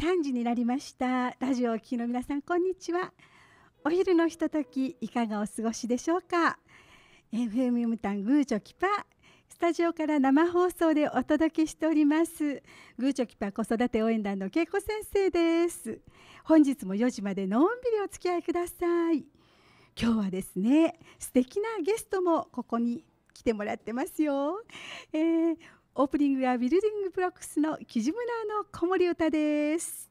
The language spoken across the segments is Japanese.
3時になりましたラジオを聴きの皆さんこんにちはお昼のひとときいかがお過ごしでしょうか FM ユムタングーチョキパスタジオから生放送でお届けしておりますグーチョキパ子育て応援団の恵子先生です本日も4時までのんびりお付き合いください今日はですね素敵なゲストもここに来てもらってますよ、えー、オープニングはビルディングブロックスのキジムナーの子守歌です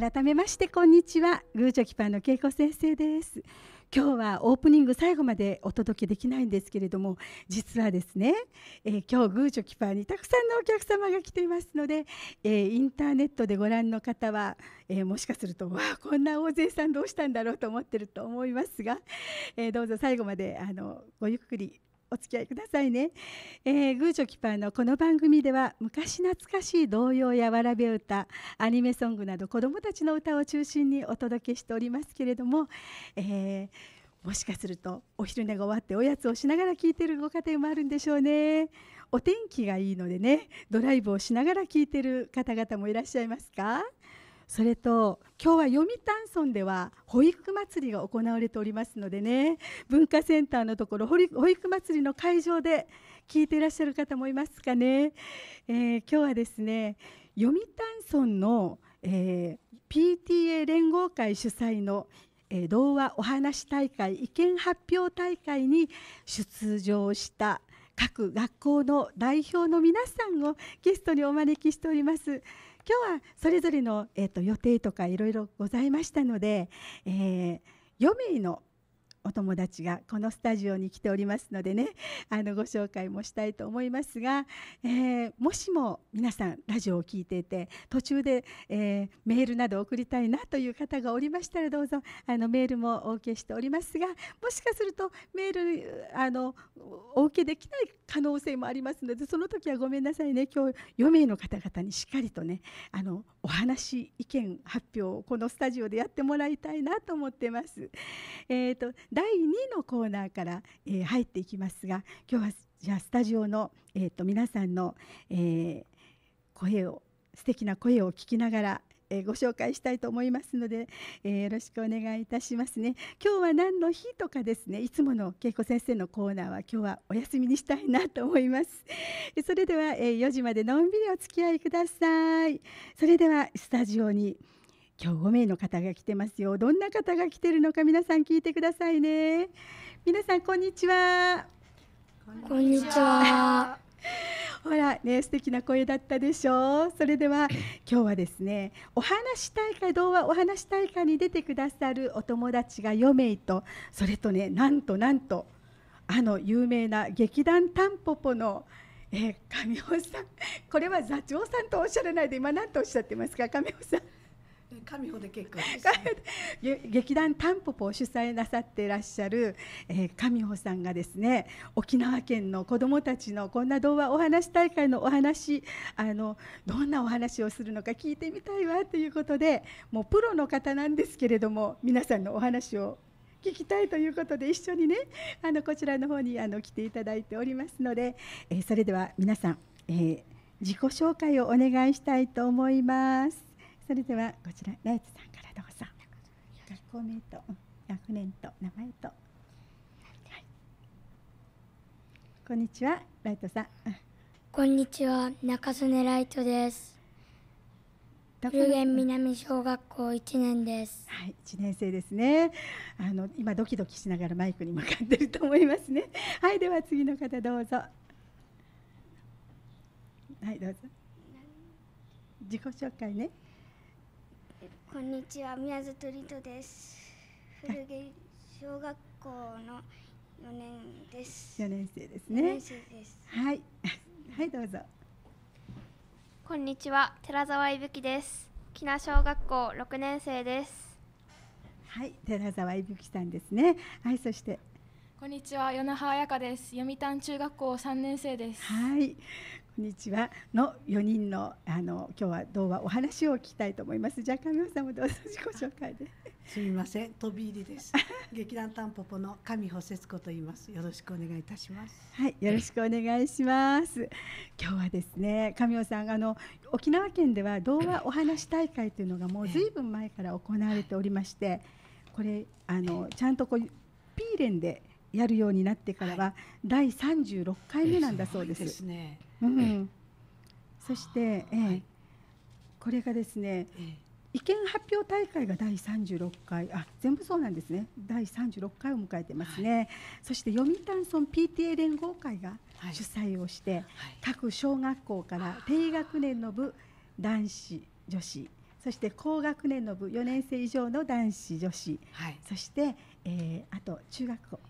改めましてこんにちはグーチョキパーの恵子先生です今日はオープニング最後までお届けできないんですけれども実はですね、えー、今日グーチョキパーにたくさんのお客様が来ていますので、えー、インターネットでご覧の方は、えー、もしかするとわこんな大勢さんどうしたんだろうと思ってると思いますが、えどうぞ最後まであのごゆっくりお付き合いくださいね、えー、グーチョキパーのこの番組では昔懐かしい童謡やわらべ歌アニメソングなど子どもたちの歌を中心にお届けしておりますけれども、えー、もしかするとお昼寝が終わっておやつをしながら聞いてるご家庭もあるんでしょうねお天気がいいのでねドライブをしながら聞いてる方々もいらっしゃいますかそれと今日は読谷村では保育祭りが行われておりますのでね文化センターのところ保育祭りの会場で聞いていらっしゃる方もいますかね、えー、今日はですね読谷村の、えー、PTA 連合会主催の童話お話大会意見発表大会に出場した各学校の代表の皆さんをゲストにお招きしております。今日はそれぞれの、えーと、予定とかいろいろございましたので、えー、4名のお友達がこのスタジオに来ておりますのでねあのご紹介もしたいと思いますが、えー、もしも皆さんラジオを聴いていて途中で、えー、メールなど送りたいなという方がおりましたらどうぞあのメールもお受けしておりますがもしかするとメールあのお受けできない可能性もありますのでその時はごめんなさいね今日4名の方々にしっかりとねあのお話意見発表をこのスタジオでやってもらいたいなと思ってます。えーと、第2のコーナーから、えー、入っていきますが今日はじゃあスタジオの、えーと、と皆さんの、えー、声を素敵な声を聞きながら、えー、ご紹介したいと思いますので、えー、よろしくお願いいたしますね今日は何の日とかですねいつもの恵子先生のコーナーは今日はお休みにしたいなと思いますそれでは、えー、4時までのんびりお付き合いくださいそれではスタジオに今日5名の方が来てますよどんな方が来てるのか皆さん聞いてくださいね皆さんこんにちはこんにちは ほらね素敵な声だったでしょうそれでは 今日はですねお話したいかお話したいかに出てくださるお友達が4名とそれとねなんとなんとあの有名な劇団たんぽぽのえ神尾さんこれは座長さんとおっしゃらないで今何とおっしゃってますか神尾さん神穂で結構劇団タンポポを主催なさっていらっしゃる、えー、神穂さんがですね沖縄県の子どもたちのこんな童話お話大会のお話あのどんなお話をするのか聞いてみたいわということでもうプロの方なんですけれども皆さんのお話を聞きたいということで一緒にねあのこちらの方にあの来ていただいておりますので、えー、それでは皆さん、えー、自己紹介をお願いしたいと思います。それではこちらライツさんからどうぞ学校名と学年と名前と、こんにちはライトさんこんにちは中曽根ライトです古源南小学校一年です。はい、1年生ですね。あの今ドキドキしながらマイクに向かっていると思いますね。はい、では次の方どうぞ。はい、どうぞ。自己紹介ね。こんにちは宮津里理トです古毛小学校の四年です四年生ですね年生ですはい はいどうぞこんにちは寺澤いぶきです木名小学校六年生ですはい寺澤いぶきさんですねはいそしてこんにちは、米葉彩香です。読谷中学校三年生です。はい、こんにちはの4人のあの今日は童話お話を聞きたいと思います。じゃあ神尾さんもどうぞ自己紹介で。すみません飛び入りです。劇団タンポポの神保節子と言います。よろしくお願いいたします。はいよろしくお願いします。今日はですね神尾さんあの沖縄県では童話お話大会というのがもうずいぶん前から行われておりまして、これあのちゃんとこうピーレンでやるようになってからは、第36回目なんだそうです。ですね。うんそして、えー、はい、これがですね、えー、意見発表大会が第36回あ全部そうなんですね第36回を迎えてますね、はい、そして読谷村 PTA 連合会が主催をして、はい、各小学校から低学年の部男子女子そして高学年の部4年生以上の男子女子、そして、えー、あと中学校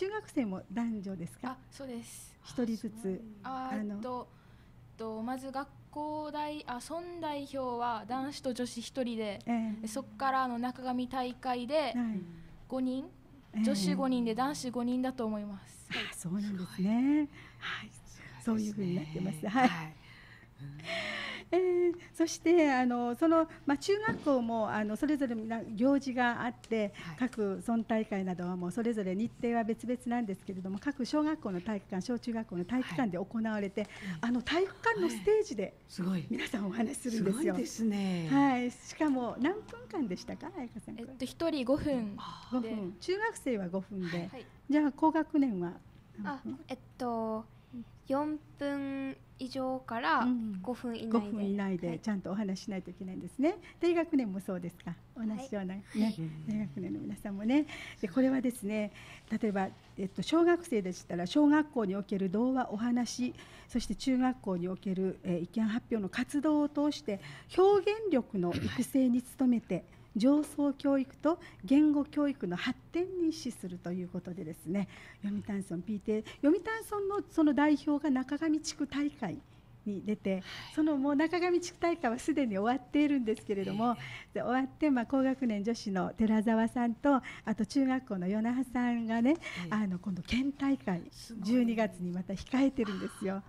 中学生も男女ですかそうです一人ずつああのととまず学校代あ村代表は男子と女子一人で、えー、そこからあの中上大会で5人、はい、女子五人で男子五人だと思います、えー、はい、そうなんですねはい、そういうふうになってますはい、はいえー、そしてあのその、まあ、中学校もあのそれぞれ行事があって、はい、各村大会などはもうそれぞれ日程は別々なんですけれども各小学校の体育館小中学校の体育館で行われて、はい、あの体育館のステージで、すごい皆さんお話するんですよ。すすね、はい、しかも何分間でしたか、彩香さん。えっと一人5分5分。中学生は5分で、はい、じゃあ高学年は。あ、えっと。4分以上から5分以内でうん、分以内でちゃんとお話しないといけないんですね、はい、低学年もそうですか同じようなね、ね、はい、低学年の皆さんもねでこれはですね例えば、えっと、小学生でしたら小学校における童話お話そして中学校における、えー、意見発表の活動を通して表現力の育成に努めて、はい情操教育と言語教育の発展に資するということでですね読谷村 PTA 読谷村のその代表が中上地区大会に出て、はい、そのもう中上地区大会はすでに終わっているんですけれども、で終わってまあ高学年女子の寺澤さんとあと中学校の与那覇さんがね、あの今度県大会12月にまた控えてるんですよ。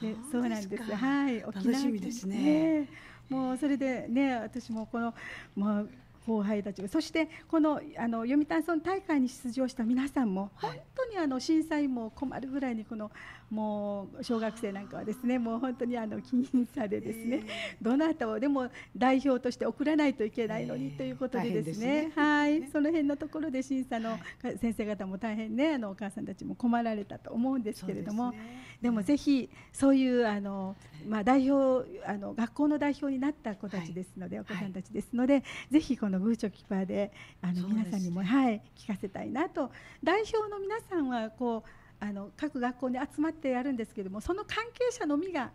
でそうなんですはい楽しみですね、ね、もうそれでね私もこの、まあ、後輩たちそしてこのあの読谷村大会に出場した皆さんも、はい、本当にあの震災も困るぐらいにこのもう小学生なんかはですねもう本当にあの僅差でですね、えー、どなたをでも代表として送らないといけないのにということでですねえー、はいその辺のところで審査の先生方も大変ねあのお母さんたちも困られたと思うんですけれどもで、ね,、もぜひそういうあの、まあ、代表あの学校の代表になった子たちですので、はい、お子さんたちですので、はい、ぜひこのブーチョキパーであの皆さんにも、ね、はい、聞かせたいなと代表の皆さんはこうあの各学校に集まってやるんですけどもその関係者のみが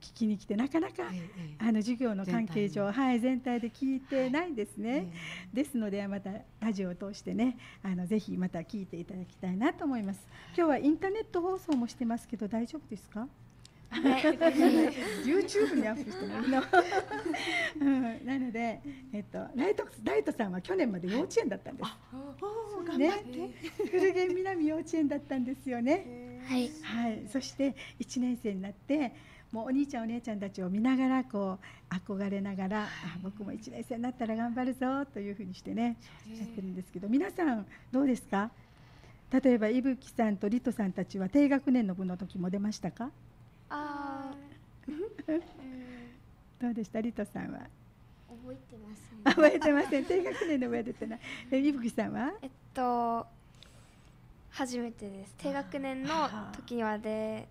聞きに来てなかなか、ええ、あの授業の関係上はい、全体で聞いてないんですね、はい、ですのでまたラジオを通してねあのぜひまた聞いていただきたいなと思います今日はインターネット放送もしてますけど大丈夫ですか YouTube にアップしてもいいの、うん、なので、えっと、ライトライトさんは去年まで幼稚園だったんです、ね、古源南幼稚園だったんですよね、はい、はい、そして1年生になってもうお兄ちゃんお姉ちゃんたちを見ながらこう憧れながら、はい、あ僕も1年生になったら頑張るぞというふうにしてねやってるんですけど皆さんどうですか例えば伊吹さんとリトさんたちは低学年の部の時も出ましたかああ、どうでしたリトさんは覚えてません覚えてません低学年で覚えてたない え伊吹さんはえっと初めてです低学年の時はで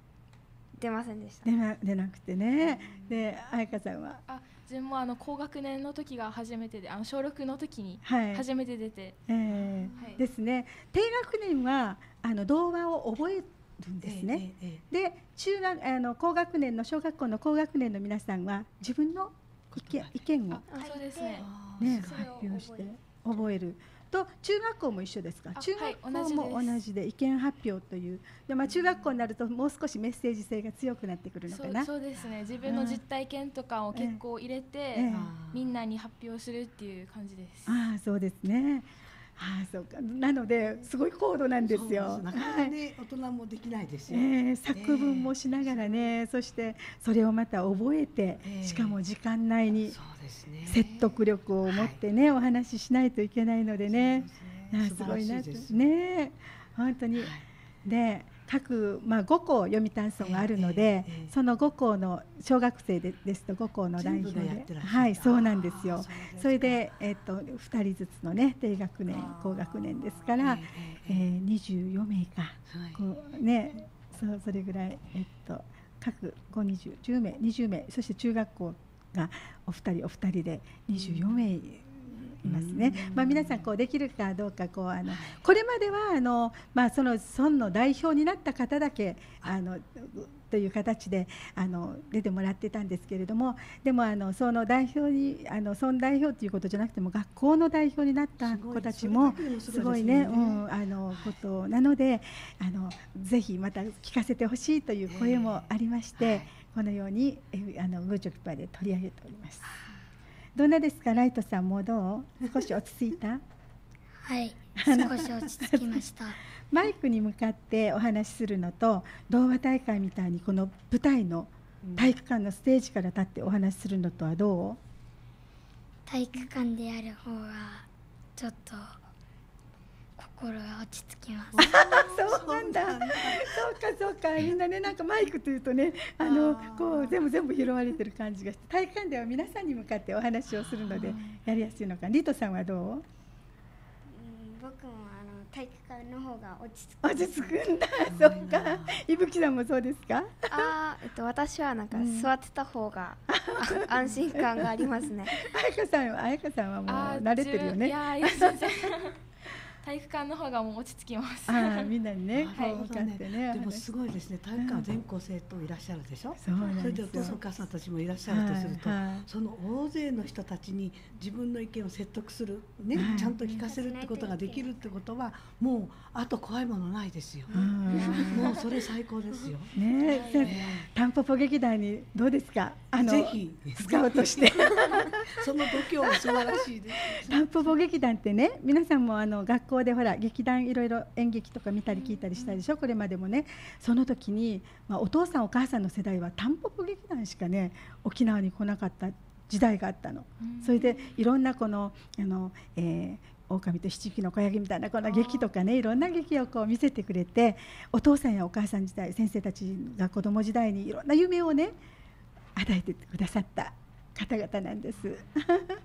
出ませんでした出な出なくてね、うん、で彩香さんはあ自分もあの高学年の時が初めてであの小6の時に初めて出て、はい、えーはい、ですね低学年はあの童話を覚えるんですね。で中学あの高学年の小学校の高学年の皆さんは自分の意見意見をね発表して覚える。と中学校も一緒ですか中学校も同じで意見発表というで、まあ、中学校になるともう少しメッセージ性が強くなってくるのかなそうですね自分の実体験とかを結構入れて、みんなに発表するっていう感じですああそうですねはい、そうかなのですごい高度なんですよ。すなかなかね、はい、大人もできないですよ、えー、作文もしながらね、えー、そしてそれをまた覚えて、えー、しかも時間内に説得力を持ってね、はい、お話ししないといけないのでね、ですねすごいなとね本当に。で各、まあ、5校読谷村があるので、その5校の小学生でですと5校の代表ではいそうなんですよそれで、えー、と2人ずつのね低学年高学年ですから、えーえ24名か、こうねそうそれぐらい、えっと各52010名20名そして中学校がお二人お二人で24名いますね。まあ、皆さんこうできるかどうかこうあのこれまではあの、まあ、その村の代表になった方だけあのという形であの出てもらってたんですけれどもでもあのその代表にあの村代表ということじゃなくても学校の代表になった子たちもすごいね、うん、あのことなのであのぜひまた聞かせてほしいという声もありまして、このようにあのグーチョキパーで取り上げております。どんなですかライトさんもどう少し落ち着いたはい少し落ち着きました マイクに向かってお話しするのと童話大会みたいにこの舞台の体育館のステージから立ってお話しするのとはどう体育館でやる方がちょっと心が落ち着きます。そうなんだ。そうかそうか。みんなねなんかマイクというとねあのこう全部全部拾われてる感じがして体育館では皆さんに向かってお話をするのでやりやすいのか。リトさんはどう？うん僕もあの体育館の方が落ち着く。落ち着くんだ。そうか。伊吹さんもそうですか？ああえっと私はなんか座ってた方が、う ん、安心感がありますね。あやかさんあやかさんはもう慣れてるよね。いやいや。体育館の方がもう落ち着きます。あみんなにね、はい、向かってね。でもすごいですね。体育館全校生徒いらっしゃるでしょ。そうそれでお父さんお母さんたちもいらっしゃるとすると、その大勢の人たちに自分の意見を説得するね、ちゃんと聞かせるってことができるってことは、もうあと怖いものないですよ。もうそれ最高ですよ。ね、タンポポ劇団にどうですか。あのスカウトして その度胸素晴らしいです。タンポポ劇団ってね皆さんもあの学校でほら劇団いろいろ演劇とか見たり聞いたりしたでしょこれまでもねその時に、まあ、お父さんお母さんの世代はタンポポ劇団しかね沖縄に来なかった時代があったの。それでいろんなこのあの、えー狼と七匹の子ヤギみたいなこな劇とかねいろんな劇をこう見せてくれてお父さんやお母さん時代先生たちが子供時代にいろんな夢をね与えてくださった方々なんです。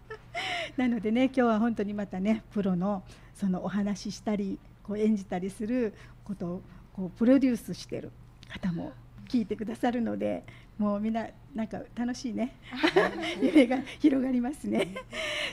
なのでね今日は本当にまたねプロのそのお話ししたりこう演じたりすることをこうプロデュースしてる方も聞いてくださるのでもうみんななんか楽しいね 夢が広がりますね。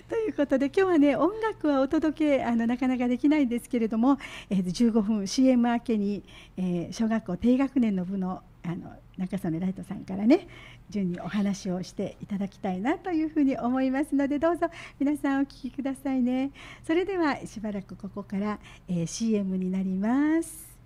ということで今日はね音楽はお届けあのなかなかできないんですけれども、えー、15分 CM 明けに、えー、小学校低学年の部のあの中曽根ライトさんからね順にお話をしていただきたいなというふうに思いますのでどうぞ皆さんお聞きくださいねそれではしばらくここから、えー、CM になります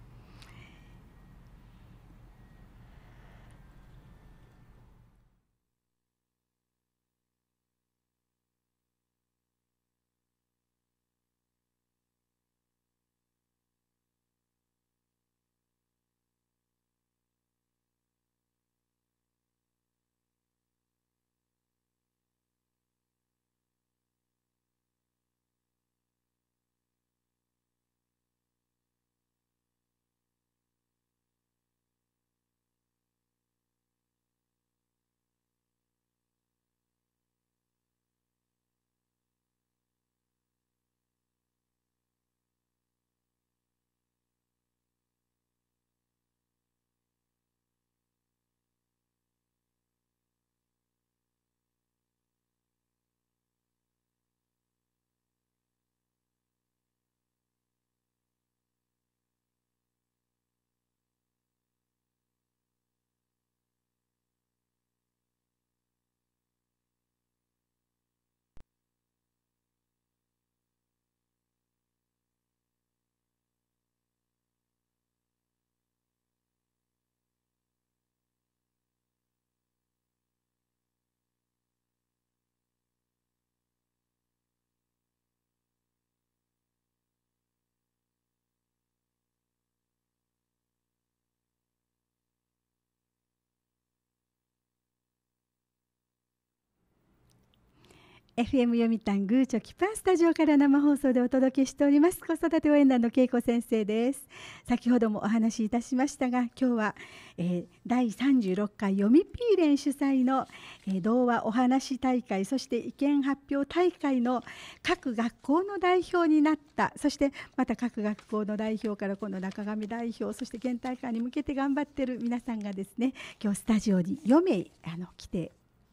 FM 読谷グーチョキパースタジオから生放送でお届けしております子育て応援団の恵子先生です先ほどもお話しいたしましたが今日は、えー、第36回読みピーレン主催の、えー、童話お話大会そして意見発表大会の各学校の代表になったそしてまた各学校の代表からこの中上代表そして県大会に向けて頑張ってる皆さんがですね今日スタジオに4名あの来て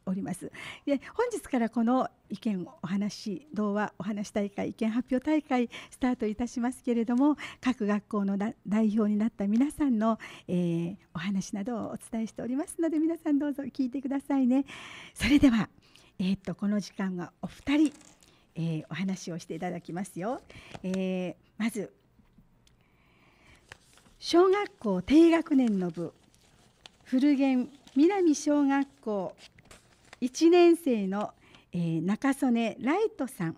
おりますで本日からこの意見お話童話お話大会意見発表大会スタートいたしますけれども各学校の代表になった皆さんの、えー、お話などをお伝えしておりますので皆さんどうぞ聞いてくださいねそれでは、えー、っとこの時間はお二人、えー、お話をしていただきますよ、えまず小学校低学年の部古源南小学校1年生の、えー、中曽根ライトさん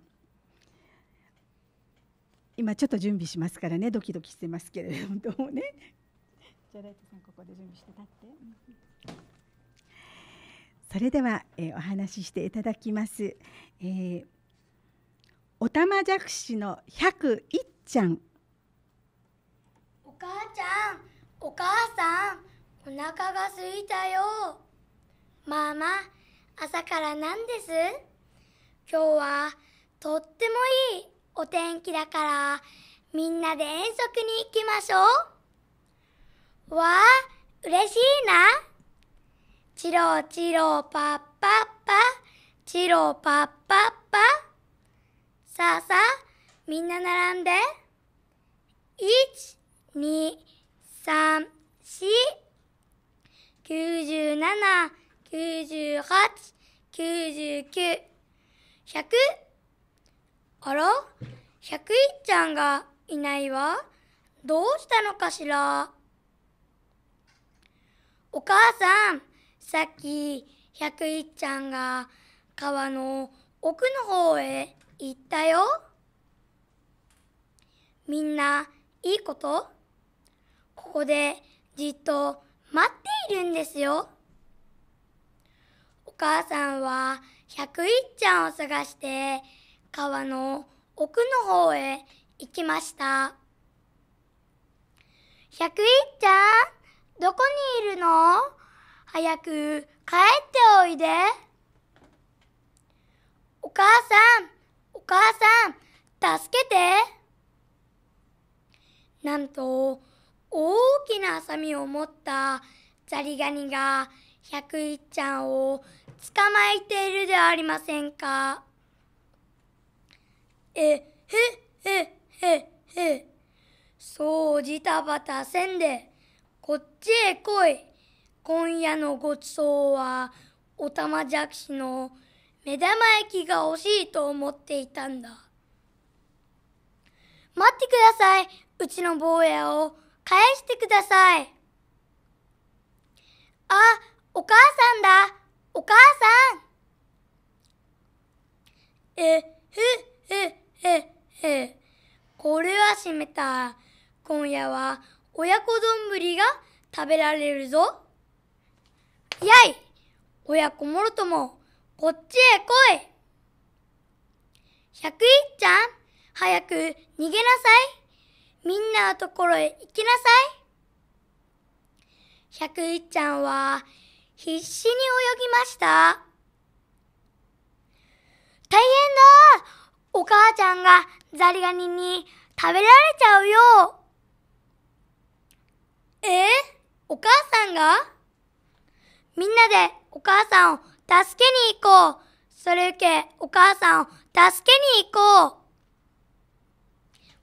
今ちょっと準備しますからねドキドキしてますけれどもねじゃライトさんここで準備して立って。それでは、えー、お話ししていただきます、えー、おたまじゃくしの百1ちゃんお母ちゃんお母さんお腹がすいたよママ朝からなんです今日はとってもいいお天気だからみんなで遠足に行きましょう。わあ、嬉しいな。チロチロパッパッパ、チロパッパッパ。さあさあ、みんな並んで。一、二、三、四、九十七、98、99、100。あら ?101 ちゃんがいないわ。どうしたのかしらお母さん、さっき101ちゃんが川の奥の方へ行ったよ。みんないいことここでじっと待っているんですよ。母さんは101ちゃんを探して川の奥の方へ行きました。101ちゃん、どこにいるの早く帰っておいで。お母さん、お母さん、助けて。なんと、大きなハサミを持ったザリガニが101ちゃんを捕まえているではありませんか。え、へ、へ、へ、へ。そうじたばたせんで、こっちへ来い。今夜のごちそうは、おたまじゃくしの目玉焼きが欲しいと思っていたんだ。待ってください。うちの坊やを返してください。あ、お母さんだ。お母さんえ、へ、へ、へ、へ。これはしめた。今夜は親子丼ぶりが食べられるぞ。やい親子もろとも、こっちへ来い百一ちゃん、早く逃げなさい。みんなのところへ行きなさい。百一ちゃんは、必死に泳ぎました。大変だお母ちゃんがザリガニに食べられちゃうよえー、お母さんがみんなでお母さんを助けに行こうそれ受け、お母さんを助けに行こ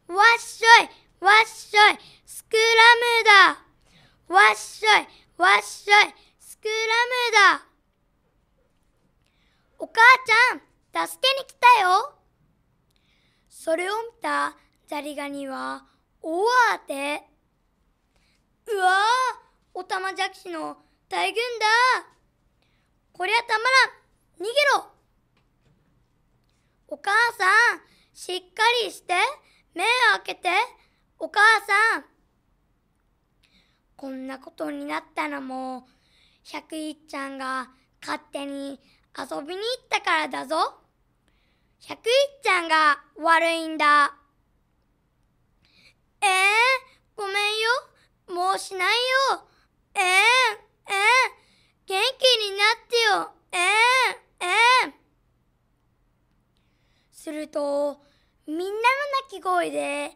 うわっしょいわっしょいスクラムだわっしょいわっしょいクラムだお母ちゃん助けに来たよそれを見たザリガニは大慌てうわーオタマジャクシの大群だこりゃたまらん逃げろお母さんしっかりして目を開けてお母さんこんなことになったのも百一ちゃんが勝手に遊びに行ったからだぞ。百一ちゃんが悪いんだ。えー、ごめんよ。もうしないよ。ええー、えー、元気になってよ。ええええすると、みんなの泣き声で、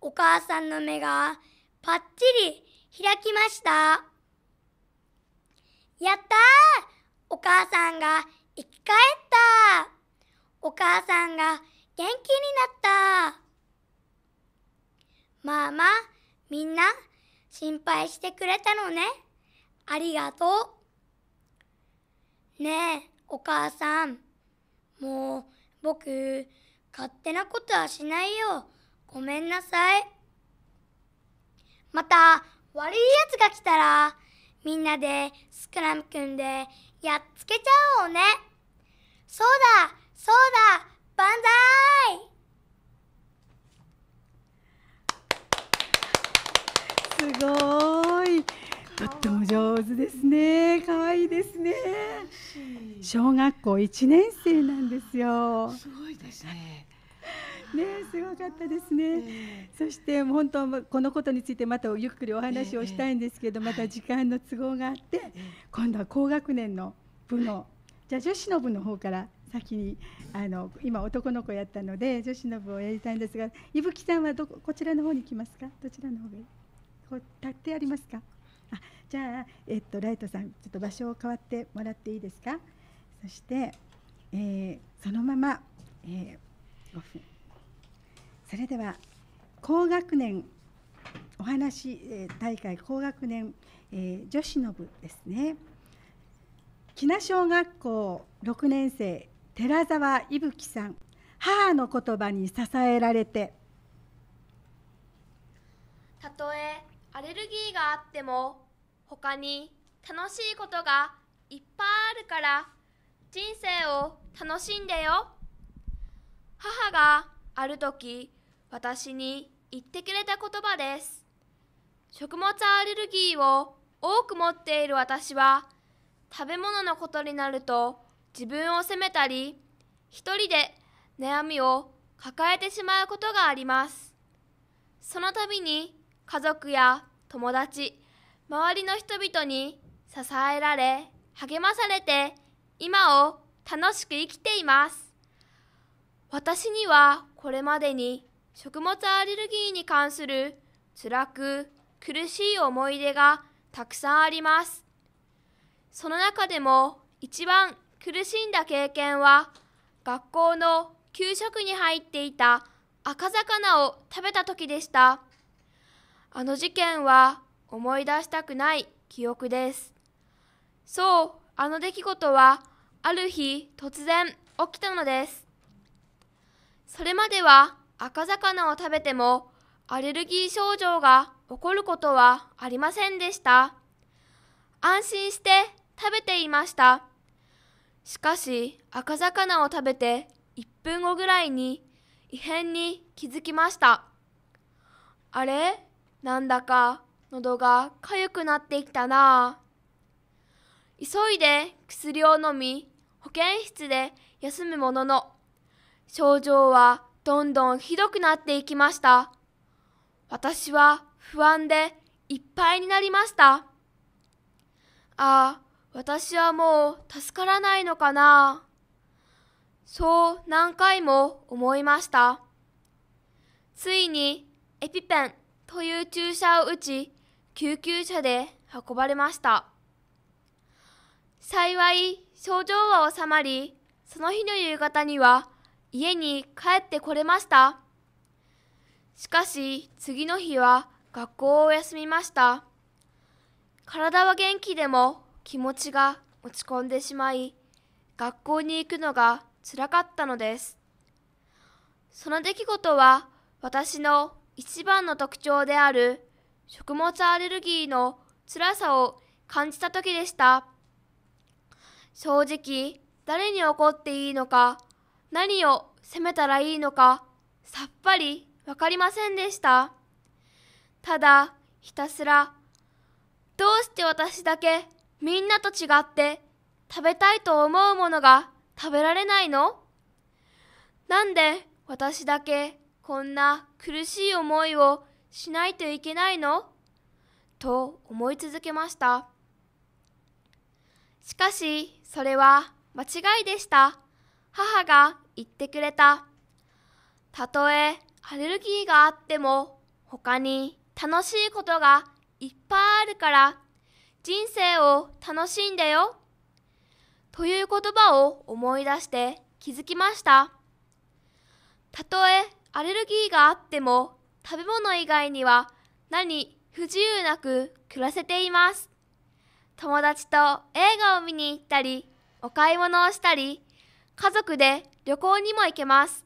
お母さんの目がパッチリ開きました。やったお母さんが生き返ったお母さんが元気になったまあまあ、みんな心配してくれたのね。ありがとう。ねえ、お母さん。もう、僕、勝手なことはしないよ。ごめんなさい。また、悪い奴が来たら、みんなでスクラム組んでやっつけちゃおうねそうだそうだ万歳すごいとっても上手ですね可愛いですね小学校1年生なんですよすごいですねねすごかったですね、そして本当はこのことについてまたゆっくりお話をしたいんですけど、また時間の都合があって、今度は高学年の部の、じゃあ女子の部の方から先にあの今男の子やったので女子の部をやりたいんですが伊吹さんはどここちらの方に来ますかどちらの方がこう立ってありますかあじゃあ、えっと、ライトさんちょっと場所を変わってもらっていいですかそして、えー、そのまま、えー、5分。それでは高学年お話大会高学年、えー、女子の部ですね木名小学校6年生寺澤伊吹さん母の言葉に支えられてたとえアレルギーがあっても他に楽しいことがいっぱいあるから人生を楽しんでよ母がある時私に言ってくれた言葉です。食物アレルギーを多く持っている私は、食べ物のことになると自分を責めたり、一人で悩みを抱えてしまうことがあります。その度に家族や友達、周りの人々に支えられ、励まされて、今を楽しく生きています。私にはこれまでに食物アレルギーに関する辛く苦しい思い出がたくさんあります。その中でも一番苦しんだ経験は学校の給食に入っていた赤魚を食べた時でした。あの事件は思い出したくない記憶です。そう、あの出来事はある日突然起きたのです。それまでは赤魚を食べてもアレルギー症状が起こることはありませんでした。安心して食べていました。しかし赤魚を食べて1分後ぐらいに異変に気づきました。あれなんだか喉が痒くなってきたな急いで薬を飲み保健室で休むものの症状はどんどんひどくなっていきました。私は不安でいっぱいになりました。ああ、私はもう助からないのかな。そう何回も思いました。ついにエピペンという注射を打ち、救急車で運ばれました。幸い症状は治まり、その日の夕方には家に帰ってこれましたしかし次の日は学校を休みました体は元気でも気持ちが落ち込んでしまい学校に行くのがつらかったのですその出来事は私の一番の特徴である食物アレルギーの辛さを感じた時でした正直誰に怒っていいのか何を責めたらいいのかさっぱりわかりませんでした。ただひたすら、どうして私だけみんなと違って食べたいと思うものが食べられないのなんで私だけこんな苦しい思いをしないといけないのと思い続けました。しかしそれは間違いでした。母が言ってくれた。たとえアレルギーがあっても他に楽しいことがいっぱいあるから人生を楽しんでよ。という言葉を思い出して気づきました。たとえアレルギーがあっても食べ物以外には何不自由なく暮らせています。友達と映画を見に行ったり、お買い物をしたり、家族で旅行にも行けます。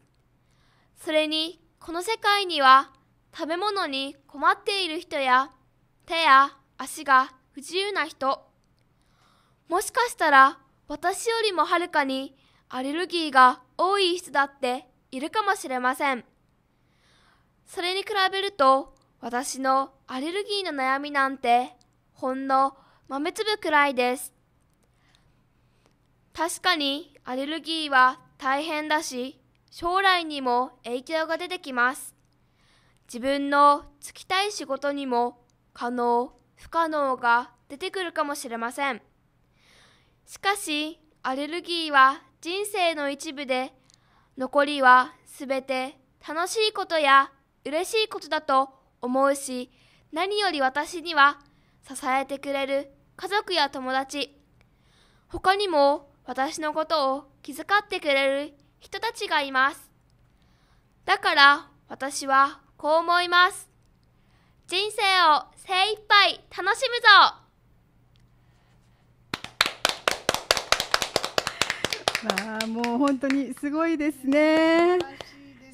それに、この世界には食べ物に困っている人や手や足が不自由な人、もしかしたら私よりもはるかにアレルギーが多い人だっているかもしれません。それに比べると私のアレルギーの悩みなんてほんの豆粒くらいです。確かにアレルギーは大変だし、将来にも影響が出てきます。自分のつきたい仕事にも可能、不可能が出てくるかもしれません。しかし、アレルギーは人生の一部で、残りはすべて楽しいことや嬉しいことだと思うし、何より私には支えてくれる家族や友達、他にも私のことを気遣ってくれる人たちがいます。だから私はこう思います。人生を精一杯楽しむぞああ、もう本当にすごいですね。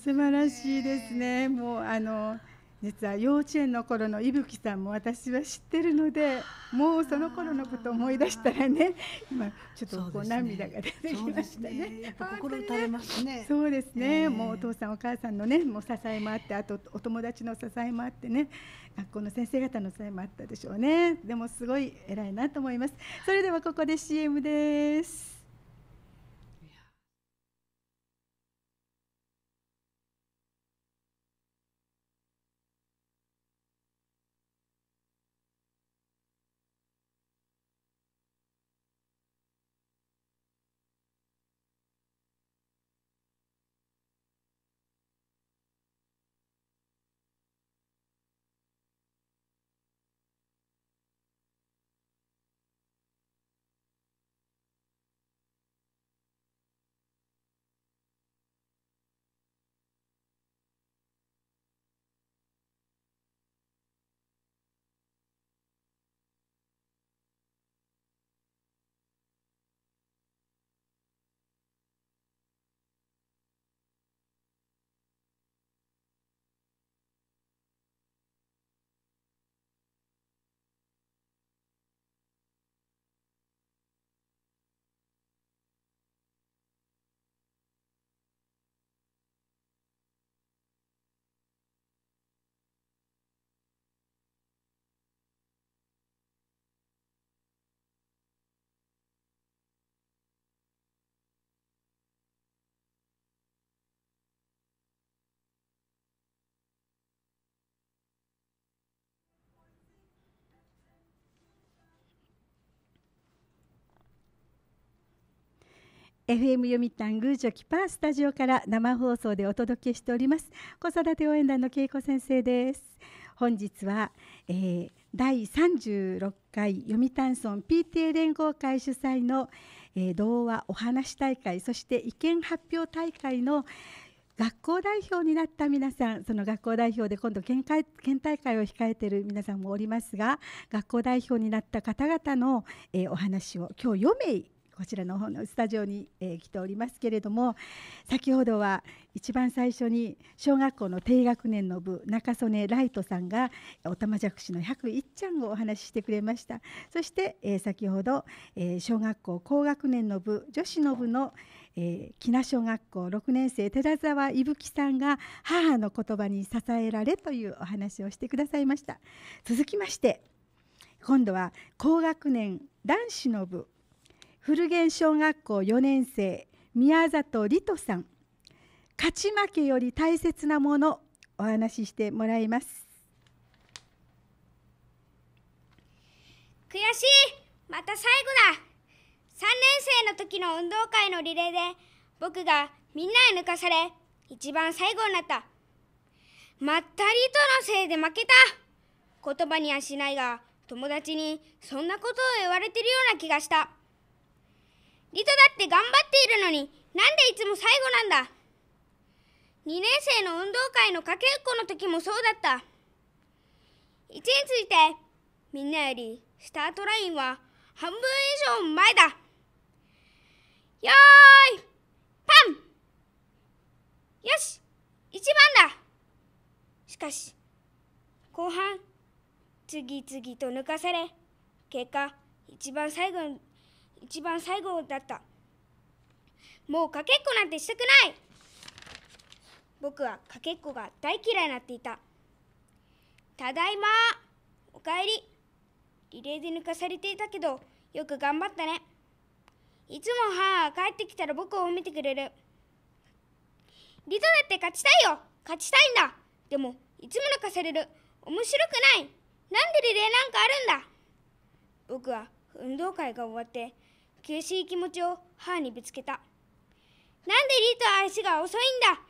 素晴らしいですね。もうあの実は幼稚園の頃の伊吹さんも私は知ってるのでもうその頃のことを思い出したらね今ちょっとこう涙が出てきましたね。ね心打たれますね。そうですね、えー、もうお父さんお母さんのねもう支えもあってあとお友達の支えもあってね学校の先生方の支えもあったでしょうねでもすごい偉いなと思います。それではここで CM です。FM 読谷宮城キパースタジオから生放送でお届けしております子育て応援団の恵子先生です本日は、えー、第36回読谷村 PTA 連合会主催の、えー、童話お話大会そして意見発表大会の学校代表になった皆さんその学校代表で今度県県大会を控えている皆さんもおりますが学校代表になった方々の、えー、お話を今日4名こちらの方のスタジオに、えー、来ておりますけれども先ほどは一番最初に小学校の低学年の部中曽根ライトさんがおたまじゃくしの101ちゃんをお話ししてくれましたそして、えー、先ほど、えー、小学校高学年の部女子の部の、えー、木小学校6年生寺澤伊吹さんが母の言葉に支えられというお話をしてくださいました続きまして今度は高学年男子の部古源小学校4年生宮里里人さん勝ち負けより大切なものお話ししてもらいます悔しいまた最後だ3年生の時の運動会のリレーで僕がみんなへ抜かされ一番最後になったまったりとのせいで負けた言葉にはしないが友達にそんなことを言われてるような気がしたリトだって頑張っているのになんでいつも最後なんだ2年生の運動会のかけっこの時もそうだった位についてみんなよりスタートラインは半分以上前だよーいパンよし一番だしかし後半次々と抜かされ結果一番最後一番最後だったもうかけっこなんてしたくない僕はかけっこが大嫌いになっていたただいまおかえりリレーで抜かされていたけどよく頑張ったねいつも母が帰ってきたら僕を見てくれるリトだって勝ちたいよ勝ちたいんだでもいつも抜かされる面白くないなんでリレーなんかあるんだ僕は運動会が終わって悔しい気持ちを母にぶつけた。なんでリと足が遅いんだなんで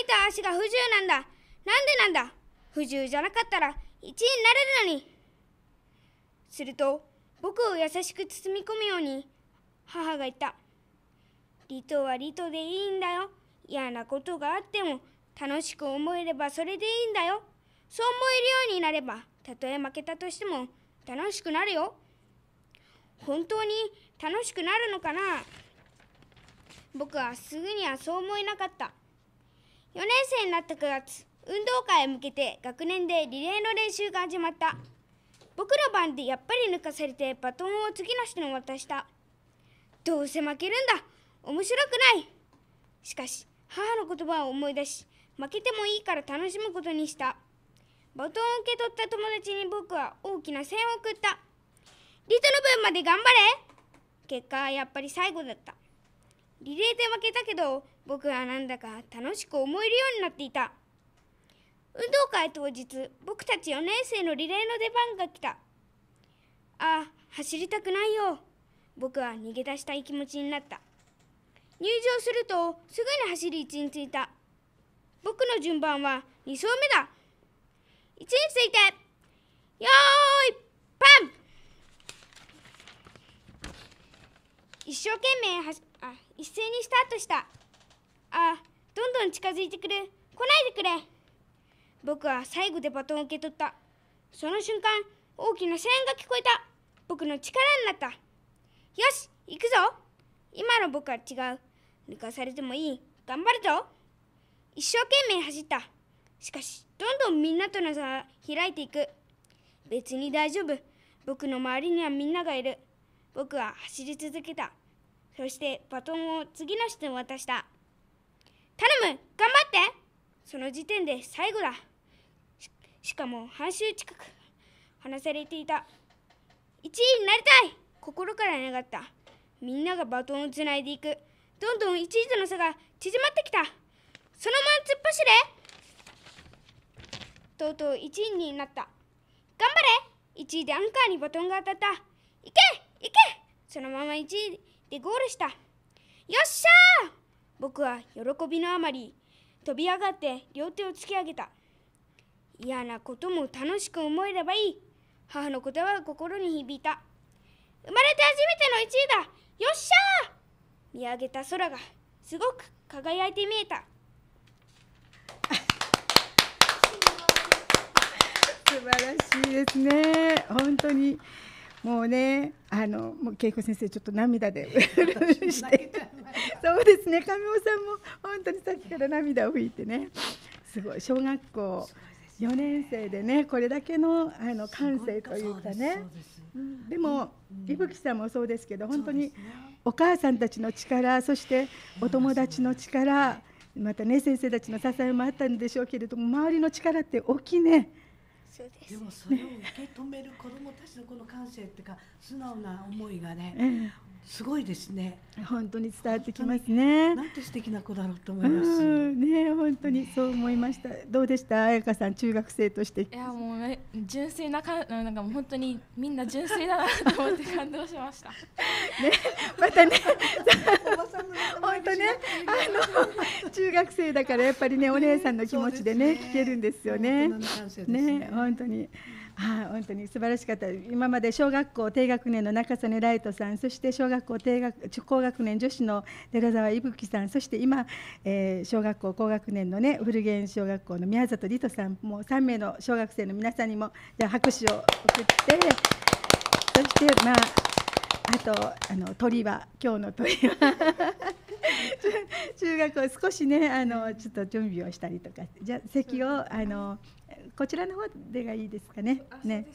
リと足が不自由なんだなんでなんだ不自由じゃなかったら1位になれるのにすると僕を優しく包み込むように母が言った。リトはリトでいいんだよ。嫌なことがあっても楽しく思えればそれでいいんだよ。そう思えるようになればたとえ負けたとしても楽しくなるよ。本当に楽しくなるのかな僕はすぐにはそう思えなかった4年生になった9月運動会へ向けて学年でリレーの練習が始まった僕の番でやっぱり抜かされてバトンを次の人に渡したどうせ負けるんだ面白くないしかし母の言葉を思い出し負けてもいいから楽しむことにしたバトンを受け取った友達に僕は大きな線を送ったリトの分まで頑張れ結果やっぱり最後だったリレーで負けたけど僕はなんだか楽しく思えるようになっていた運動会当日僕たち4年生のリレーの出番が来たあ走りたくないよ僕は逃げ出したい気持ちになった入場するとすぐに走り1についた僕の順番は2走目だ1についてよーい一生懸命はあ一斉にスタートしたあどんどん近づいてくる来ないでくれ僕は最後でバトンを受け取ったその瞬間大きな声援が聞こえた僕の力になったよし行くぞ今の僕は違う抜かされてもいい頑張るぞ一生懸命走ったしかしどんどんみんなとの差が開いていく別に大丈夫僕の周りにはみんながいる僕は走り続けたそしてバトンを次の人に渡した頼む頑張ってその時点で最後だしかも半周近く話されていた1位になりたい心から願ったみんながバトンをつないでいくどんどん1位との差が縮まってきたそのまま突っ走れとうとう1位になった頑張れ1位でアンカーにバトンが当たったいけいけそのまま1位でゴールしたよっしゃー僕は喜びのあまり飛び上がって両手を突き上げた嫌なことも楽しく思えればいい母の言葉が心に響いた生まれて初めての1位だよっしゃー見上げた空がすごく輝いて見えた 素晴らしいですね本当にもうねあのもう恵子先生ちょっと涙で そうですね神尾さんも本当にさっきから涙を拭いてねすごい小学校4年生でねこれだけのあの感性というかねでも伊吹さんもそうですけど本当にお母さんたちの力そしてお友達の力またね先生たちの支えもあったんでしょうけれども周りの力って大きいね。そうですでもそれを受け止める子どもたちのこの感性っていうか素直な思いがね、すごいですね本当に伝わってきますねなんて素敵な子だろうと思いますね本当にそう思いましたどうでした彩香さん中学生としていやもう、ね、純粋なかなんかもう本当にみんな純粋だなと思って感動しましたねまたね本当ねあの中学生だからやっぱりねお姉さんの気持ちでね、ね、聞けるんですよねね本当にあい、本当に素晴らしかった今まで小学校低学年の中曽根ライトさんそして小学校低学高学年女子の寺澤伊吹さんそして今、えー、小学校高学年のね古源小学校の宮里理斗さんもう3名の小学生の皆さんにもじゃ拍手を送ってそしてまああとあの鳥は今日の鳥は中学校少しねあのちょっと準備をしたりとかじゃ席をあのこちらの方でがいいですかね。ね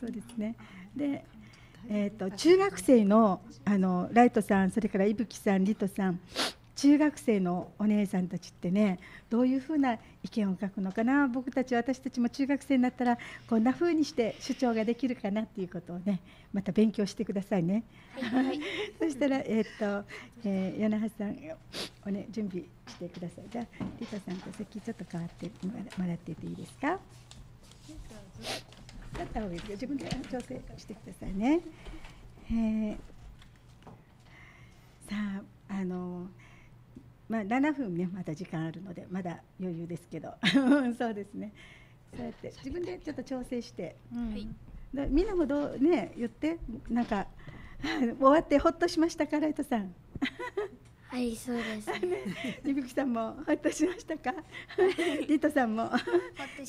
そうですね。で。えーと、と中学生のあのライトさんそれから伊吹さんリトさん中学生のお姉さんたちってねどういうふうな意見を書くのかな僕たち私たちも中学生になったらこんなふうにして主張ができるかなっていうことをねまた勉強してくださいね。はいはい、そしたら、えー、っとえー、橋さんお、ね、準備してください。じゃあリカさんと席ちょっと変わってもらってていいですか。だった方いいですよ自分で調整してくださいね。えーまあ、7分ねまだ時間あるのでまだ余裕ですけど そうですねそうやって自分でちょっと調整して、うん、はい、だみんなもどうね言ってなんか 終わってほっとしましたかライトさんはいそうですね ゆびきさんもほっとしましたかリトさんも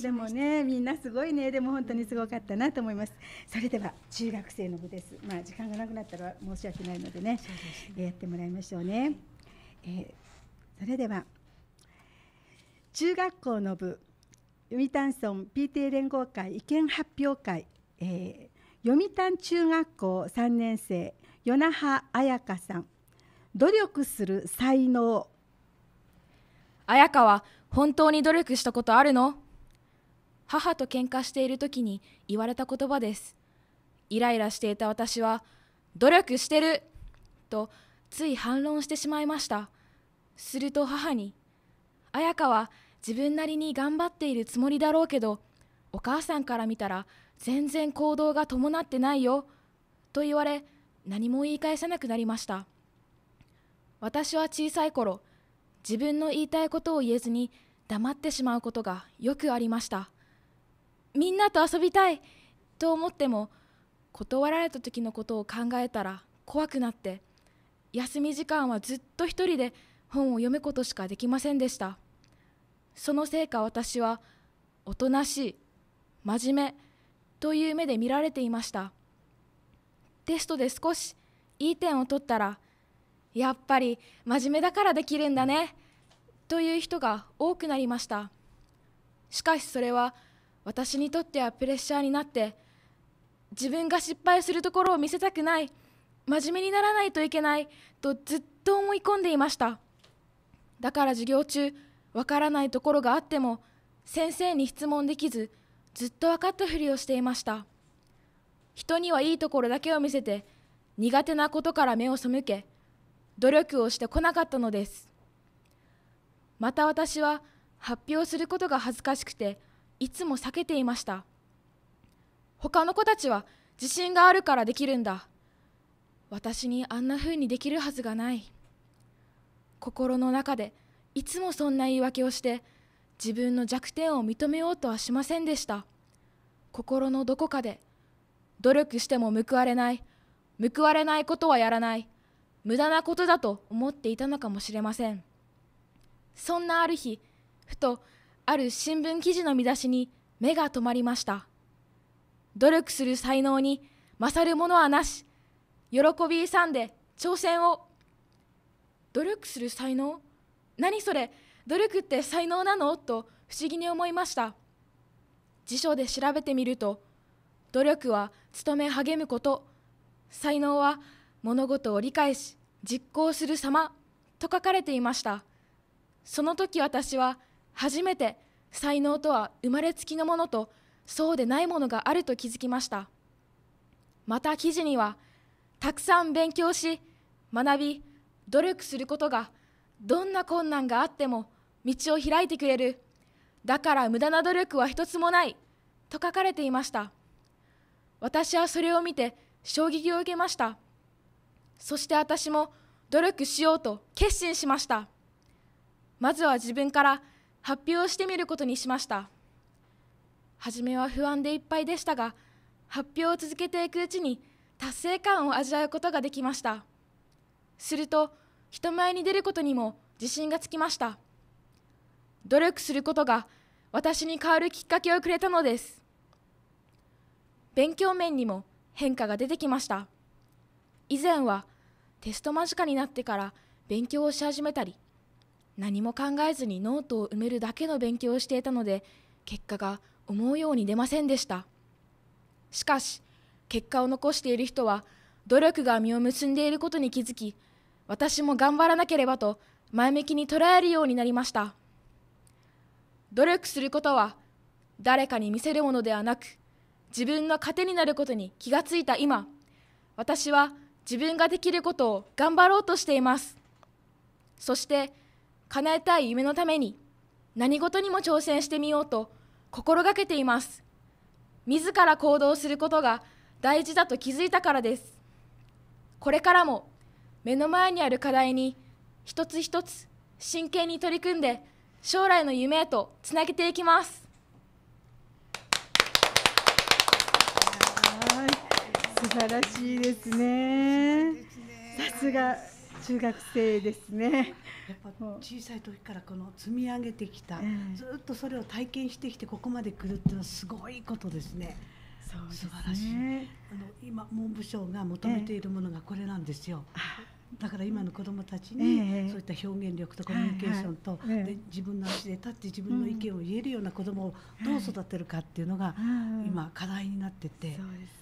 でもねみんなすごいねでも本当にすごかったなと思いますそれでは中学生の部ですまあ時間がなくなったら申し訳ないのでね、ね、やってもらいましょうね、えーそれでは中学校の部読谷村 PTA 連合会意見発表会、えー、読谷中学校3年生与那覇彩香さん努力する才能彩香は本当に努力したことあるの母と喧嘩している時に言われた言葉ですイライラしていた私は努力してるとつい反論してしまいましたすると母に「綾香は自分なりに頑張っているつもりだろうけどお母さんから見たら全然行動が伴ってないよ」と言われ何も言い返せなくなりました私は小さい頃自分の言いたいことを言えずに黙ってしまうことがよくありましたみんなと遊びたいと思っても断られた時のことを考えたら怖くなって休み時間はずっと一人で本を読むことしかできませんでしたそのせいか私はおとなしい真面目という目で見られていましたテストで少しいい点を取ったらやっぱり真面目だからできるんだねという人が多くなりましたしかしそれは私にとってはプレッシャーになって自分が失敗するところを見せたくない真面目にならないといけないとずっと思い込んでいましただから授業中わからないところがあっても先生に質問できずずっと分かったふりをしていました人にはいいところだけを見せて苦手なことから目を背け努力をしてこなかったのですまた私は発表することが恥ずかしくていつも避けていました他の子たちは自信があるからできるんだ私にあんなふうにできるはずがない心の中でいつもそんな言い訳をして自分の弱点を認めようとはしませんでした心のどこかで努力しても報われない報われないことはやらない無駄なことだと思っていたのかもしれませんそんなある日ふとある新聞記事の見出しに目が留まりました努力する才能に勝るものはなし喜び勇んで挑戦を努力する才能何それ努力って才能なのと不思議に思いました辞書で調べてみると努力は努め励むこと才能は物事を理解し実行する様と書かれていましたその時私は初めて才能とは生まれつきのものとそうでないものがあると気づきましたまた記事にはたくさん勉強し学び努力することがどんな困難があっても道を開いてくれるだから無駄な努力は一つもないと書かれていました私はそれを見て衝撃を受けましたそして私も努力しようと決心しましたまずは自分から発表してみることにしました初めは不安でいっぱいでしたが発表を続けていくうちに達成感を味わうことができましたすると人前に出ることにも自信がつきました努力することが私に変わるきっかけをくれたのです勉強面にも変化が出てきました以前はテスト間近になってから勉強をし始めたり何も考えずにノートを埋めるだけの勉強をしていたので結果が思うように出ませんでしたしかし結果を残している人は努力が実を結んでいることに気づき私も頑張らなければと前向きに捉えるようになりました努力することは誰かに見せるものではなく自分の糧になることに気がついた今私は自分ができることを頑張ろうとしていますそして叶えたい夢のために何事にも挑戦してみようと心がけています自ら行動することが大事だと気づいたからですこれからも目の前にある課題に一つ一つ真剣に取り組んで将来の夢へとつなげていきます素晴らしいですねさすが中学生ですねやっぱ小さい時からこの積み上げてきた、ずっとそれを体験してきてここまで来るっていうのはすごいことですねそね、素晴らしいあの今文部省が求めているものがこれなんですよ、ええだから今の子どもたちにそういった表現力とコミュニケーションとで自分の足で立って自分の意見を言えるような子どもをどう育てるかっていうのが今課題になってて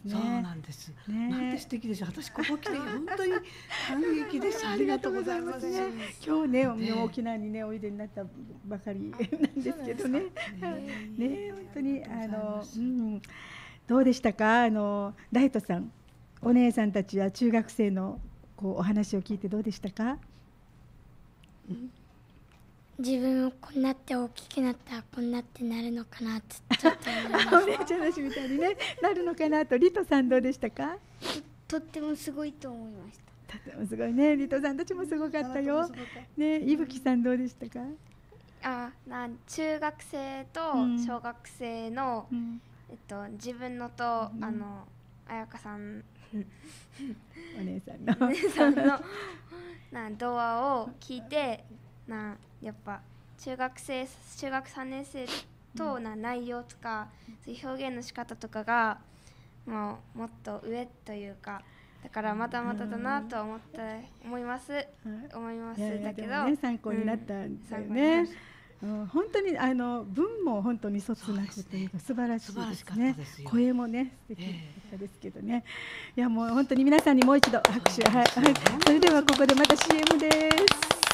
そうなんです。なんて素敵でしょ私ここ来て本当に感激でした ありがとうございます今日ね沖縄にねおいでになったばかりなんですけどね ね本当にあのうんどうでしたかあのライトさんお姉さんたちは中学生のこうお話を聞いてどうでしたか、自分もこんなって大きくなったらこんなってなるのかなってちょっとお姉ちゃんの話みたいにねなるのかなとリトさんどうでしたかとってもすごいと思いましたとてもすごいねリトさんたちもすごかったよ、ねいぶきさんどうでしたかあなん中学生と小学生の、うん、えっと、自分のと、うん、あの彩香さんお姉さんのお姉さんのな童話を聞いてなやっぱ中学生中学3年生とな内容とか、うん、表現の仕方とかがもうもっと上というかだからまだまだだなと思って思います、思いますだけど、ね、参考になったんですよね。うんうん、本当にあの文も本当にそつなくて、ね、素晴らしいですね。す声もね素敵だったですけどね。えー、いやもう本当に皆さんにもう一度拍手はい、はい、それではここでまた CM です。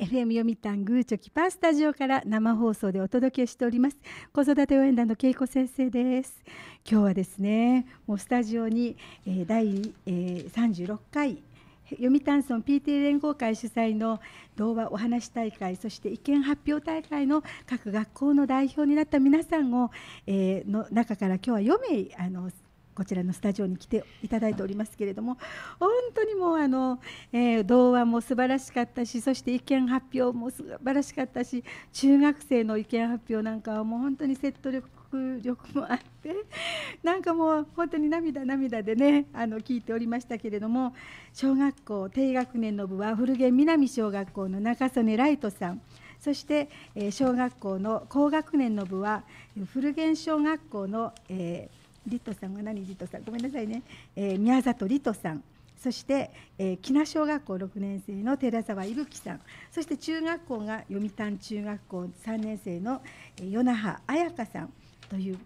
FM 読谷グーチョキパースタジオから生放送でお届けしております子育て応援団の恵子先生です今日はですねもうスタジオに、えー、第、えー、36回読谷村 PT 連合会主催の童話お話大会そして意見発表大会の各学校の代表になった皆さんを、えー、の中から今日は4名あのこちらのスタジオに来ていただいておりますけれども本当にもうあの、えー、童話も素晴らしかったしそして意見発表も素晴らしかったし中学生の意見発表なんかはもう本当に説得力もあってなんかもう本当に涙涙でねあの聞いておりましたけれども小学校低学年の部は古源南小学校の中曽根ライトさんそして、え小学校の高学年の部は古源小学校の、えー、リトさんは何リトさんごめんなさいね、えー、宮里リトさんそして、えー、木名小学校6年生の寺澤伊吹さんそして中学校が読谷中学校3年生の与那覇彩香さんという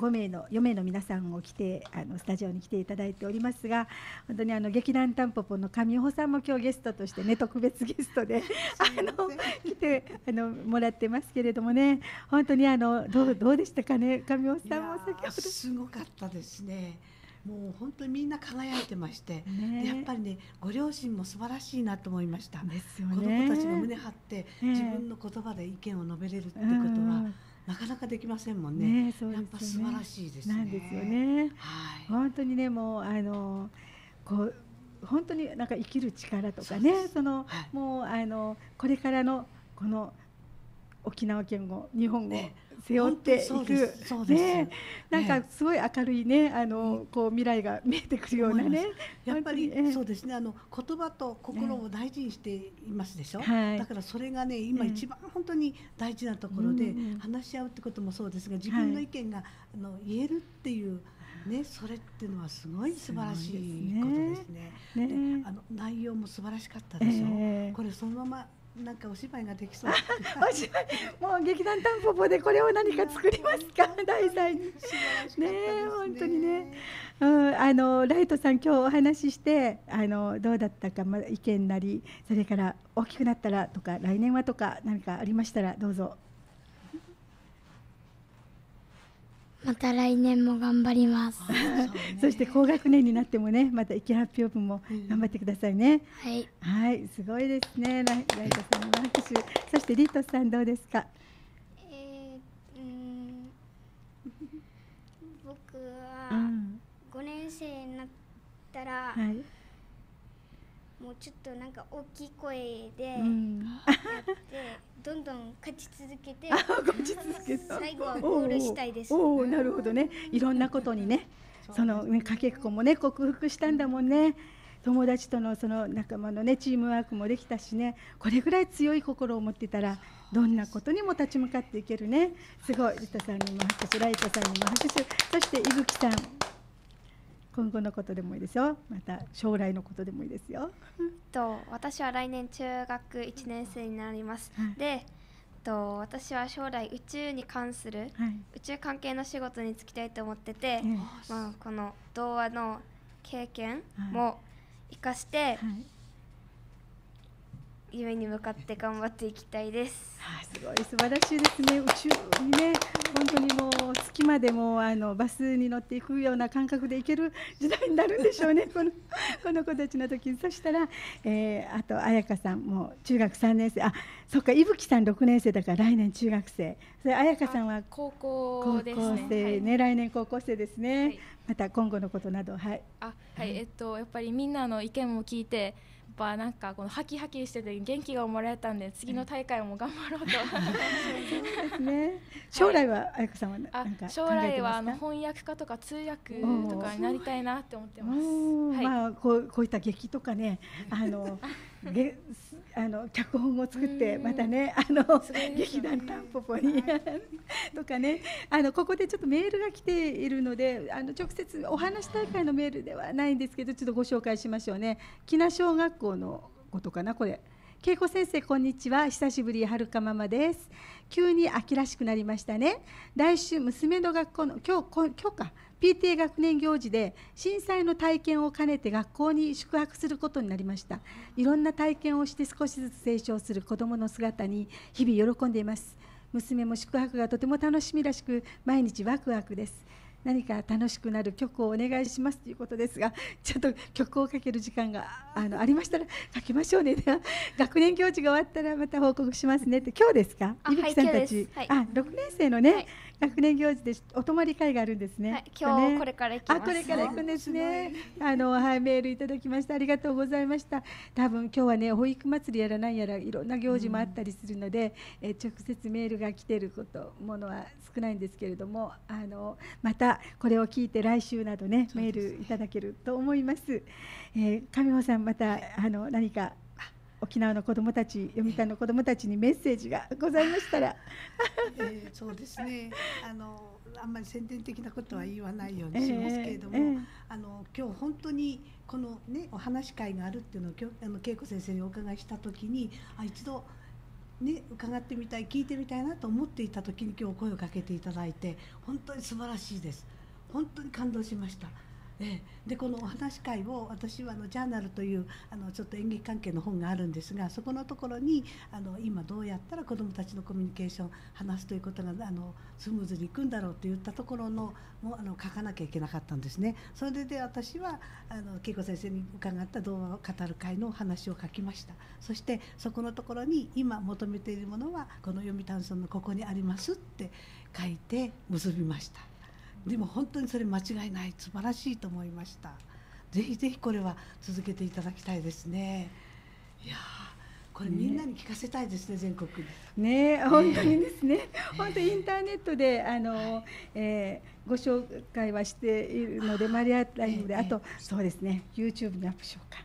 5名の4名の皆さんを来てあのスタジオに来ていただいておりますが本当にあの劇団たんぽぽの神穂さんも今日ゲストとしてね特別ゲストで あの来てあのもらってますけれどもね本当にあのどうどうでしたかね神穂さんも先ほどすごかったですね。もう本当にみんな輝いてまして、ね、やっぱりねご両親も素晴らしいなと思いましたね、子どもたちが胸張って、自分の言葉で意見を述べれるってことは、うんなかなかできませんもんね。ねそうですね。素晴らしいです、ね、なんですよね。はい、本当にねもうあのこう本当になんか生きる力とかねその、はい、もうあのこれからのこの沖縄県語日本語、ね背負っていくそうですね、なんかすごい明るいねあの、こう未来が見えてくるようなねやっぱり、そうですねあの言葉と心を大事にしていますでしょ、ね、だからそれがね今一番本当に大事なところで、話し合うってこともそうですが自分の意見が、あの言えるっていう。ね、それっていうのはすごい素晴らしいことですね。すねねあの内容も素晴らしかったでしょ、えー、これそのままなんかお芝居ができそう。お芝居、もう劇団タンポポでこれを何か作りますか、題材に。ね、ね、本当にね。うん、あのライトさん今日お話ししてあのどうだったか、ま、意見なりそれから大きくなったらとか来年はとか何かありましたらどうぞまた来年も頑張ります。そして高学年になってもね、また意見発表文も頑張ってくださいね。うん、はい。はい、すごいですね。ライライトさんの拍手、そしてリートさんどうですか。えー、うん。僕は五年生になったら、うんはい、もうちょっとなんか大きい声でやって。うんどんどん勝ち続けて勝ち続け最後はゴールしたいですおおなるほどねいろんなことにねそのかけっこもね克服したんだもんね友達とのその仲間のねチームワークもできたしねこれぐらい強い心を持ってたらどんなことにも立ち向かっていけるねすごいリたさんにも拍手ライトさんにも拍手そしていぶきさん今後のことでもいいですよまた将来のことでもいいですよ。と私は来年中学1年生になります。はい、でと私は将来宇宙に関する、はい、宇宙関係の仕事に就きたいと思ってて、はい、まあ、この童話の経験も生かして、夢に向かって頑張っていきたいです。はい、すごい素晴らしいですね。宇宙にね、本当にもう月までもあのバスに乗っていくような感覚で行ける時代になるんでしょうね。このこの子たちの時に、そしたら、えー、あと彩香さんも中学三年生、あ、そっか、伊吹さん六年生だから来年中学生。それ彩香さんは高校ですね。高校生ね、はい、来年高校生ですね。はい、また今後のことなどはい。あ、はい、えっとやっぱりみんなの意見も聞いて。ぱなんかこのハキハキしてて元気がもらえたんで次の大会も頑張ろうと、うんね、将来はあやこさんはなんか将来はあの翻訳家とか通訳とかになりたいなって思ってます、はい、まあこうこういった劇とかねあの げあの脚本を作ってまたねあの、ね、劇団たんぽぽに とかねあのここでちょっとメールが来ているのであの直接お話大会のメールではないんですけどちょっとご紹介しましょうね木名小学校のことかなこれ。恵子先生こんにちは久しぶりはるかママです急に秋らしくなりましたね来週娘の学校の今日今日か PTA 学年行事で震災の体験を兼ねて学校に宿泊することになりましたいろんな体験をして少しずつ成長する子どもの姿に日々喜んでいます娘も宿泊がとても楽しみらしく毎日ワクワクです何か楽しくなる曲をお願いしますということですがちょっと曲をかける時間があのありましたら書きましょうね 学年行事が終わったらまた報告しますねって今日ですかぶきさんたち、はい、あ6年生のね、はい船行事でお泊まり会があるんですね。はい、今日これから行きまあこれから行くんですね。すあのはいメールいただきましたありがとうございました。多分今日はね保育祭りやらなんやらいろんな行事もあったりするので、うん、え直接メールが来てることものは少ないんですけれどもあのまたこれを聞いて来週などねメールいただけると思います。えー、上尾さんまたあの何か。沖縄の子どもたち読谷の子どもたちにメッセージがございましたら、えー、そうですねあのあんまり宣伝的なことは言わないようにしますけれども、えーえー、あの今日本当にこの、ね、お話会があるっていうのをあの恵子先生にお伺いした時にあ一度ね、伺ってみたい聞いてみたいなと思っていた時に今日声をかけていただいて本当に素晴らしいです本当に感動しました。えでこのお話会を私はあのジャーナルというあのちょっと演劇関係の本があるんですがそこのところにあの今どうやったら子どもたちのコミュニケーション話すということがあのスムーズにいくんだろうといったところのもあの書かなきゃいけなかったんですね。それで私はあの恵子先生に伺った童話を語る会の話を書きました。そしてそこのところに今求めているものはこの読谷村のここにありますって書いて結びました。でも本当にそれ間違いない素晴らしいと思いましたぜひぜひこれは続けていただきたいですねいやこれみんなに聞かせたいですね、ね全国ね、ね、本当にですね、ね本当インターネットであの、はい、えー、ご紹介はしているのでマリアライフで、あとそうですね YouTube のアップしようか。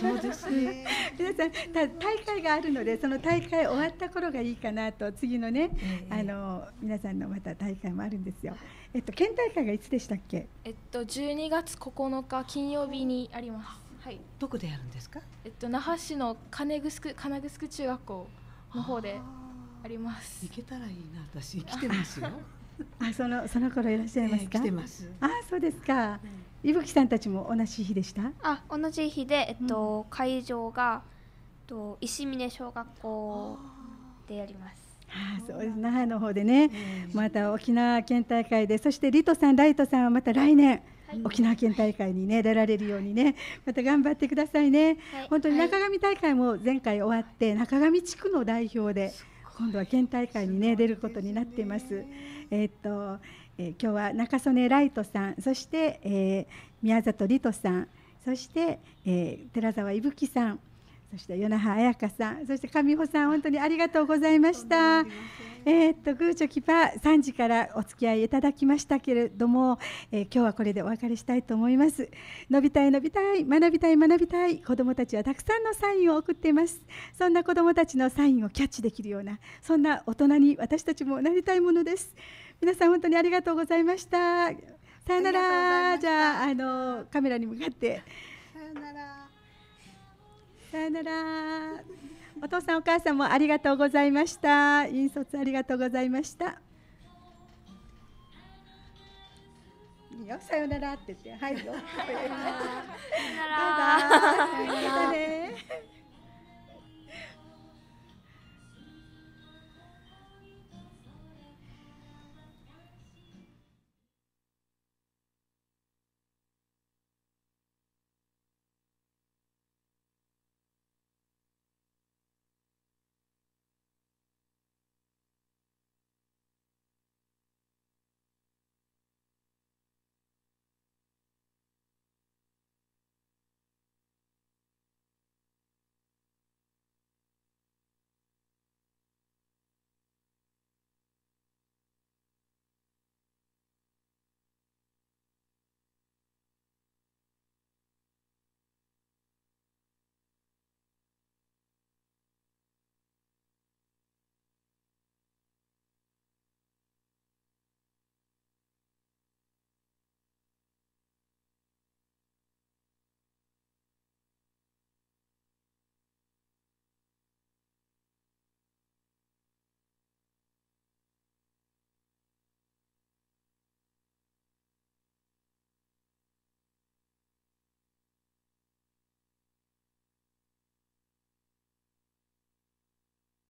そうですね。皆さんた、大会があるのでその大会終わった頃がいいかなと次のね、えー、あの皆さんのまた大会もあるんですよ。えっと県大会がいつでしたっけ？えっと12月9日金曜日にあります。はい。どこでやるんですか？えっと那覇市の金城金城中学校の方であります。行けたらいいな私来てますよ。あそのその頃いらっしゃいますか？えー、すあそうですか。伊、吹、さんたちも同じ日でした？あ同じ日でえっと、うん、会場がと石峰小学校でやります。そうです那覇の方でね、また沖縄県大会でそしてリトさんライトさんはまた来年、はい、沖縄県大会に、ね、出られるようにねまた頑張ってくださいね、はい、本当に中上大会も前回終わって中上地区の代表で今度は県大会に、ね、出ることになっています。えー、っとえー、今日は中曽根ライトさんそして、えー、宮里リトさんそして、えー、寺澤伊吹さんそして与那覇彩香さん、そして上穂さん、本当にありがとうございました。えー、っとグーチョキパー3時からお付き合いいただきましたけれども、えー、今日はこれでお別れしたいと思います。伸びたい伸びたい学びたい学びたい子どもたちはたくさんのサインを送っています。そんな子どもたちのサインをキャッチできるようなそんな大人に私たちもなりたいものです。皆さん本当にありがとうございました。さよなら。じゃああのカメラに向かって。さよなら。さよなら。お父さんお母さんもありがとうございました。引率ありがとうございました。いいよさよならって言ってはいよ。さよなら。バイバイ。またね。